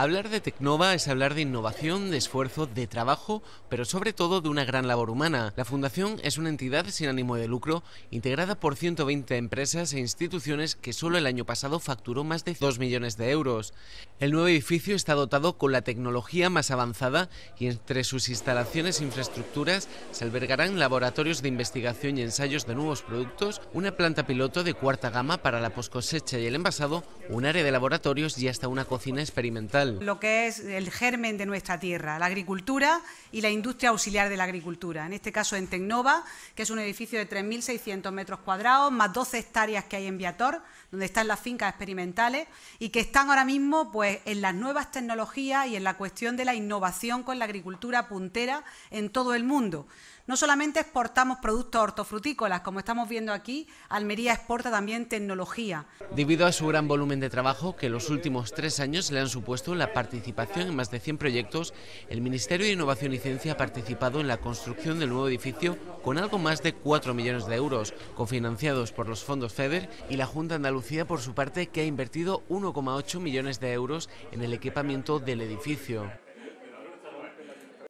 Hablar de Tecnova es hablar de innovación, de esfuerzo, de trabajo, pero sobre todo de una gran labor humana. La Fundación es una entidad sin ánimo de lucro, integrada por 120 empresas e instituciones que solo el año pasado facturó más de 2 millones de euros. El nuevo edificio está dotado con la tecnología más avanzada y entre sus instalaciones e infraestructuras se albergarán laboratorios de investigación y ensayos de nuevos productos, una planta piloto de cuarta gama para la poscosecha y el envasado, un área de laboratorios y hasta una cocina experimental lo que es el germen de nuestra tierra, la agricultura y la industria auxiliar de la agricultura. En este caso en Tecnova, que es un edificio de 3.600 metros cuadrados, más 12 hectáreas que hay en Viator, donde están las fincas experimentales y que están ahora mismo pues, en las nuevas tecnologías y en la cuestión de la innovación con la agricultura puntera en todo el mundo. No solamente exportamos productos hortofrutícolas, como estamos viendo aquí, Almería exporta también tecnología. Debido a su gran volumen de trabajo que los últimos tres años le han supuesto la participación en más de 100 proyectos, el Ministerio de Innovación y Ciencia ha participado en la construcción del nuevo edificio con algo más de 4 millones de euros, cofinanciados por los fondos FEDER y la Junta Andalucía por su parte que ha invertido 1,8 millones de euros en el equipamiento del edificio.